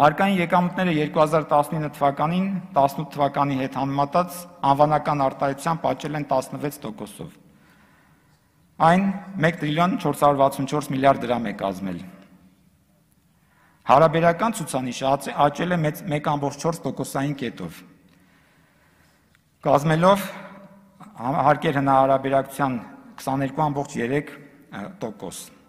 Հարկային եկամուտները 2019 թվականին 18 թվականի հետ համեմատած անվանական արտահայտության պատճել են 16%-ով։ Այն 1 տրիլիոն 464 միլիարդ դրամ է կազմել։ Հարաբերական ցուցանիշը աճել է 1.4%-ային կետով։ Կազմելով հա, հարկեր հնարաբերակցության 22.3%